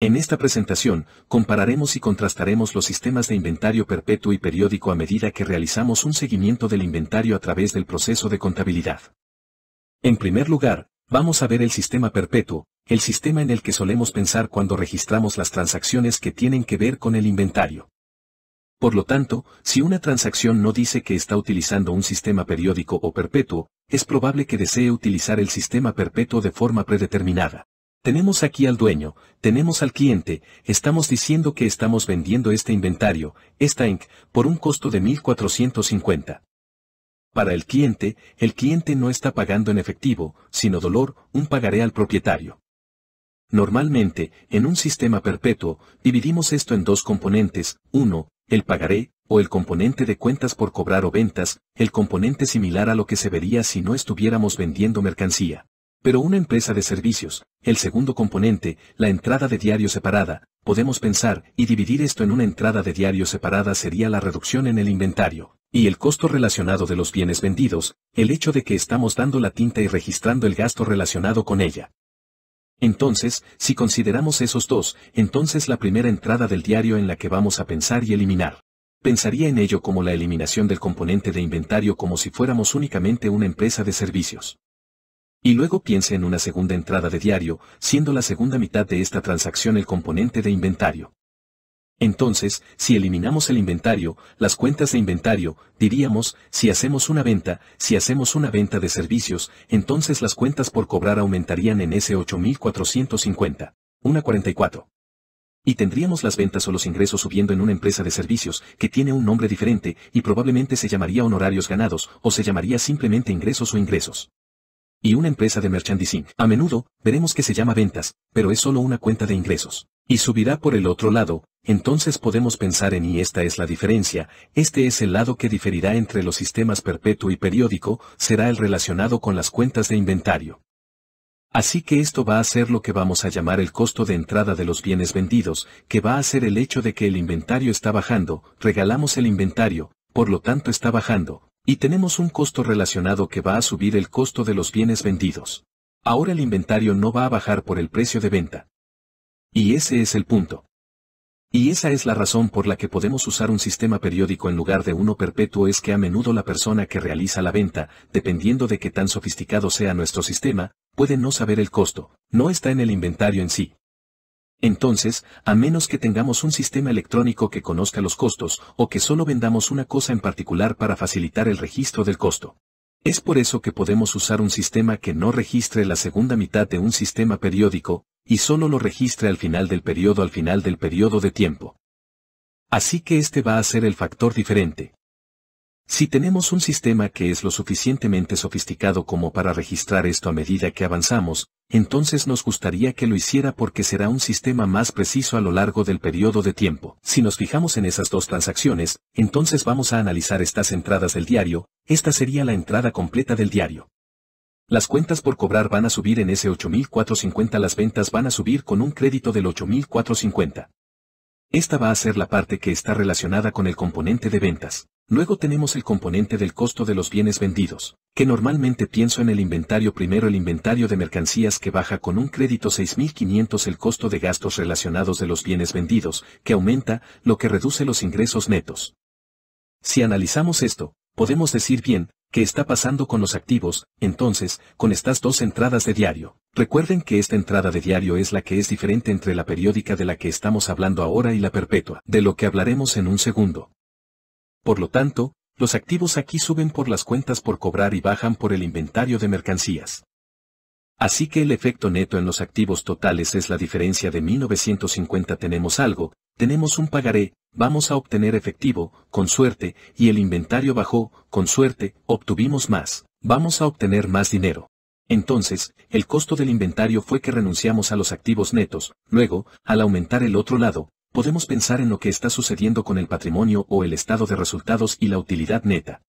En esta presentación, compararemos y contrastaremos los sistemas de inventario perpetuo y periódico a medida que realizamos un seguimiento del inventario a través del proceso de contabilidad. En primer lugar, vamos a ver el sistema perpetuo, el sistema en el que solemos pensar cuando registramos las transacciones que tienen que ver con el inventario. Por lo tanto, si una transacción no dice que está utilizando un sistema periódico o perpetuo, es probable que desee utilizar el sistema perpetuo de forma predeterminada. Tenemos aquí al dueño, tenemos al cliente, estamos diciendo que estamos vendiendo este inventario, esta Inc., por un costo de 1.450. Para el cliente, el cliente no está pagando en efectivo, sino dolor, un pagaré al propietario. Normalmente, en un sistema perpetuo, dividimos esto en dos componentes, uno, el pagaré, o el componente de cuentas por cobrar o ventas, el componente similar a lo que se vería si no estuviéramos vendiendo mercancía. Pero una empresa de servicios, el segundo componente, la entrada de diario separada, podemos pensar, y dividir esto en una entrada de diario separada sería la reducción en el inventario, y el costo relacionado de los bienes vendidos, el hecho de que estamos dando la tinta y registrando el gasto relacionado con ella. Entonces, si consideramos esos dos, entonces la primera entrada del diario en la que vamos a pensar y eliminar. Pensaría en ello como la eliminación del componente de inventario como si fuéramos únicamente una empresa de servicios. Y luego piense en una segunda entrada de diario, siendo la segunda mitad de esta transacción el componente de inventario. Entonces, si eliminamos el inventario, las cuentas de inventario, diríamos, si hacemos una venta, si hacemos una venta de servicios, entonces las cuentas por cobrar aumentarían en ese 8.450. Una 44. Y tendríamos las ventas o los ingresos subiendo en una empresa de servicios, que tiene un nombre diferente, y probablemente se llamaría honorarios ganados, o se llamaría simplemente ingresos o ingresos y una empresa de merchandising. A menudo, veremos que se llama ventas, pero es solo una cuenta de ingresos. Y subirá por el otro lado, entonces podemos pensar en y esta es la diferencia, este es el lado que diferirá entre los sistemas perpetuo y periódico, será el relacionado con las cuentas de inventario. Así que esto va a ser lo que vamos a llamar el costo de entrada de los bienes vendidos, que va a ser el hecho de que el inventario está bajando, regalamos el inventario, por lo tanto está bajando, y tenemos un costo relacionado que va a subir el costo de los bienes vendidos. Ahora el inventario no va a bajar por el precio de venta. Y ese es el punto. Y esa es la razón por la que podemos usar un sistema periódico en lugar de uno perpetuo es que a menudo la persona que realiza la venta, dependiendo de qué tan sofisticado sea nuestro sistema, puede no saber el costo, no está en el inventario en sí, entonces, a menos que tengamos un sistema electrónico que conozca los costos o que solo vendamos una cosa en particular para facilitar el registro del costo. Es por eso que podemos usar un sistema que no registre la segunda mitad de un sistema periódico, y solo lo registre al final del periodo al final del periodo de tiempo. Así que este va a ser el factor diferente. Si tenemos un sistema que es lo suficientemente sofisticado como para registrar esto a medida que avanzamos, entonces nos gustaría que lo hiciera porque será un sistema más preciso a lo largo del periodo de tiempo. Si nos fijamos en esas dos transacciones, entonces vamos a analizar estas entradas del diario, esta sería la entrada completa del diario. Las cuentas por cobrar van a subir en ese 8450, las ventas van a subir con un crédito del 8450. Esta va a ser la parte que está relacionada con el componente de ventas. Luego tenemos el componente del costo de los bienes vendidos, que normalmente pienso en el inventario primero el inventario de mercancías que baja con un crédito 6.500 el costo de gastos relacionados de los bienes vendidos, que aumenta, lo que reduce los ingresos netos. Si analizamos esto, podemos decir bien, ¿qué está pasando con los activos? Entonces, con estas dos entradas de diario. Recuerden que esta entrada de diario es la que es diferente entre la periódica de la que estamos hablando ahora y la perpetua, de lo que hablaremos en un segundo. Por lo tanto, los activos aquí suben por las cuentas por cobrar y bajan por el inventario de mercancías. Así que el efecto neto en los activos totales es la diferencia de 1950 tenemos algo, tenemos un pagaré, vamos a obtener efectivo, con suerte, y el inventario bajó, con suerte, obtuvimos más, vamos a obtener más dinero. Entonces, el costo del inventario fue que renunciamos a los activos netos, luego, al aumentar el otro lado, podemos pensar en lo que está sucediendo con el patrimonio o el estado de resultados y la utilidad neta.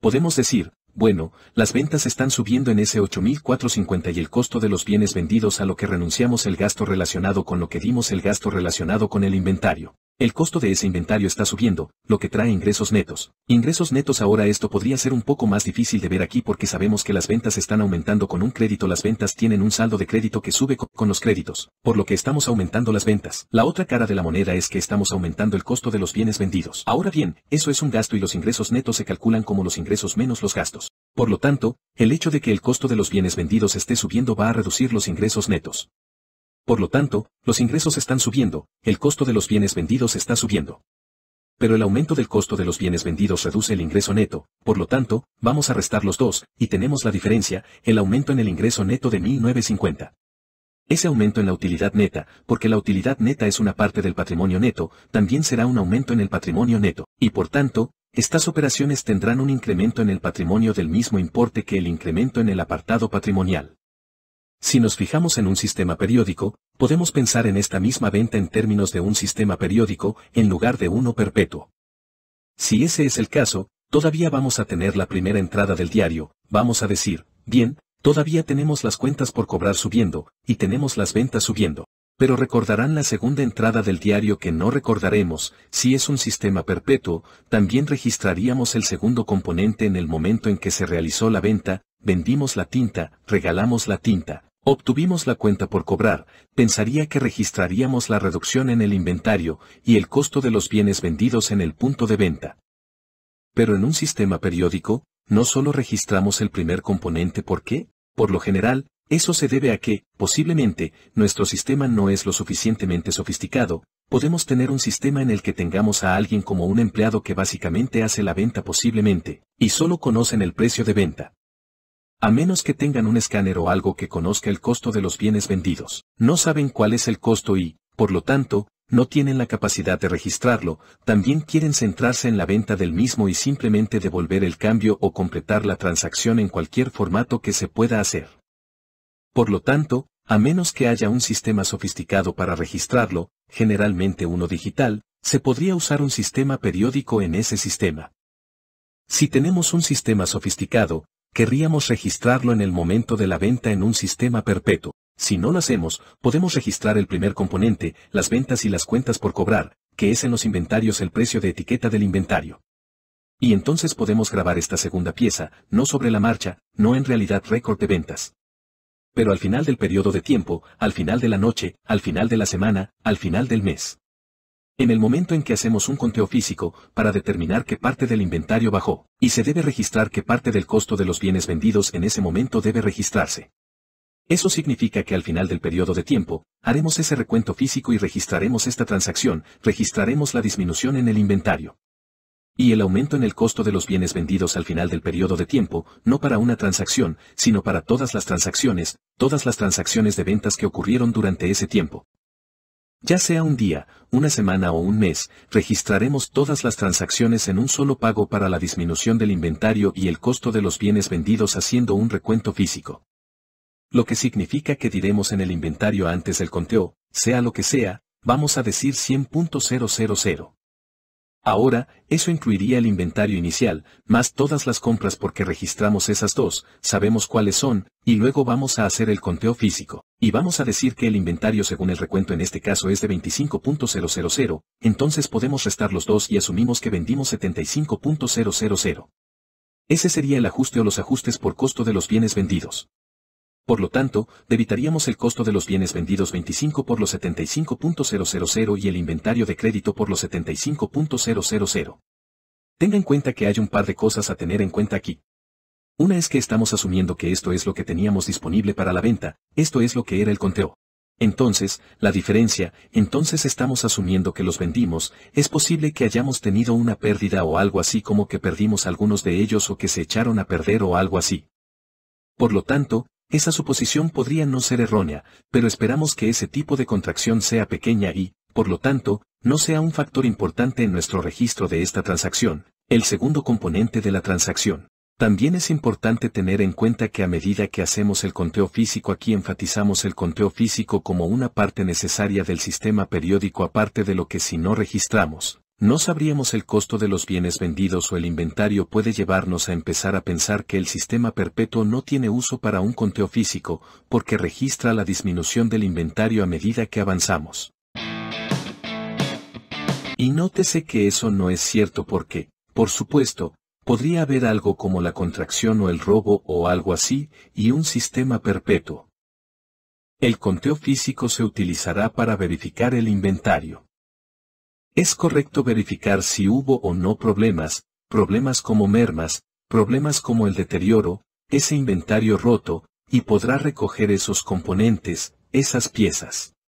Podemos decir, bueno, las ventas están subiendo en ese 8.450 y el costo de los bienes vendidos a lo que renunciamos el gasto relacionado con lo que dimos el gasto relacionado con el inventario. El costo de ese inventario está subiendo, lo que trae ingresos netos. Ingresos netos ahora esto podría ser un poco más difícil de ver aquí porque sabemos que las ventas están aumentando con un crédito. Las ventas tienen un saldo de crédito que sube con los créditos, por lo que estamos aumentando las ventas. La otra cara de la moneda es que estamos aumentando el costo de los bienes vendidos. Ahora bien, eso es un gasto y los ingresos netos se calculan como los ingresos menos los gastos. Por lo tanto, el hecho de que el costo de los bienes vendidos esté subiendo va a reducir los ingresos netos. Por lo tanto, los ingresos están subiendo, el costo de los bienes vendidos está subiendo. Pero el aumento del costo de los bienes vendidos reduce el ingreso neto, por lo tanto, vamos a restar los dos, y tenemos la diferencia, el aumento en el ingreso neto de 1950. Ese aumento en la utilidad neta, porque la utilidad neta es una parte del patrimonio neto, también será un aumento en el patrimonio neto, y por tanto, estas operaciones tendrán un incremento en el patrimonio del mismo importe que el incremento en el apartado patrimonial. Si nos fijamos en un sistema periódico, podemos pensar en esta misma venta en términos de un sistema periódico en lugar de uno perpetuo. Si ese es el caso, todavía vamos a tener la primera entrada del diario, vamos a decir, bien, todavía tenemos las cuentas por cobrar subiendo, y tenemos las ventas subiendo. Pero recordarán la segunda entrada del diario que no recordaremos, si es un sistema perpetuo, también registraríamos el segundo componente en el momento en que se realizó la venta, vendimos la tinta, regalamos la tinta, Obtuvimos la cuenta por cobrar, pensaría que registraríamos la reducción en el inventario y el costo de los bienes vendidos en el punto de venta. Pero en un sistema periódico, no solo registramos el primer componente porque, por lo general, eso se debe a que, posiblemente, nuestro sistema no es lo suficientemente sofisticado, podemos tener un sistema en el que tengamos a alguien como un empleado que básicamente hace la venta posiblemente, y solo conocen el precio de venta. A menos que tengan un escáner o algo que conozca el costo de los bienes vendidos. No saben cuál es el costo y, por lo tanto, no tienen la capacidad de registrarlo, también quieren centrarse en la venta del mismo y simplemente devolver el cambio o completar la transacción en cualquier formato que se pueda hacer. Por lo tanto, a menos que haya un sistema sofisticado para registrarlo, generalmente uno digital, se podría usar un sistema periódico en ese sistema. Si tenemos un sistema sofisticado, Querríamos registrarlo en el momento de la venta en un sistema perpetuo. Si no lo hacemos, podemos registrar el primer componente, las ventas y las cuentas por cobrar, que es en los inventarios el precio de etiqueta del inventario. Y entonces podemos grabar esta segunda pieza, no sobre la marcha, no en realidad récord de ventas. Pero al final del periodo de tiempo, al final de la noche, al final de la semana, al final del mes. En el momento en que hacemos un conteo físico, para determinar qué parte del inventario bajó, y se debe registrar qué parte del costo de los bienes vendidos en ese momento debe registrarse. Eso significa que al final del periodo de tiempo, haremos ese recuento físico y registraremos esta transacción, registraremos la disminución en el inventario. Y el aumento en el costo de los bienes vendidos al final del periodo de tiempo, no para una transacción, sino para todas las transacciones, todas las transacciones de ventas que ocurrieron durante ese tiempo, ya sea un día, una semana o un mes, registraremos todas las transacciones en un solo pago para la disminución del inventario y el costo de los bienes vendidos haciendo un recuento físico. Lo que significa que diremos en el inventario antes del conteo, sea lo que sea, vamos a decir 100.000. Ahora, eso incluiría el inventario inicial, más todas las compras porque registramos esas dos, sabemos cuáles son, y luego vamos a hacer el conteo físico. Y vamos a decir que el inventario según el recuento en este caso es de 25.000, entonces podemos restar los dos y asumimos que vendimos 75.000. Ese sería el ajuste o los ajustes por costo de los bienes vendidos. Por lo tanto, debitaríamos el costo de los bienes vendidos 25 por los 75.000 y el inventario de crédito por los 75.000. Tenga en cuenta que hay un par de cosas a tener en cuenta aquí. Una es que estamos asumiendo que esto es lo que teníamos disponible para la venta, esto es lo que era el conteo. Entonces, la diferencia, entonces estamos asumiendo que los vendimos, es posible que hayamos tenido una pérdida o algo así como que perdimos algunos de ellos o que se echaron a perder o algo así. Por lo tanto, esa suposición podría no ser errónea, pero esperamos que ese tipo de contracción sea pequeña y, por lo tanto, no sea un factor importante en nuestro registro de esta transacción, el segundo componente de la transacción. También es importante tener en cuenta que a medida que hacemos el conteo físico aquí enfatizamos el conteo físico como una parte necesaria del sistema periódico aparte de lo que si no registramos, no sabríamos el costo de los bienes vendidos o el inventario puede llevarnos a empezar a pensar que el sistema perpetuo no tiene uso para un conteo físico, porque registra la disminución del inventario a medida que avanzamos. Y nótese que eso no es cierto porque, por supuesto, podría haber algo como la contracción o el robo o algo así, y un sistema perpetuo. El conteo físico se utilizará para verificar el inventario. Es correcto verificar si hubo o no problemas, problemas como mermas, problemas como el deterioro, ese inventario roto, y podrá recoger esos componentes, esas piezas.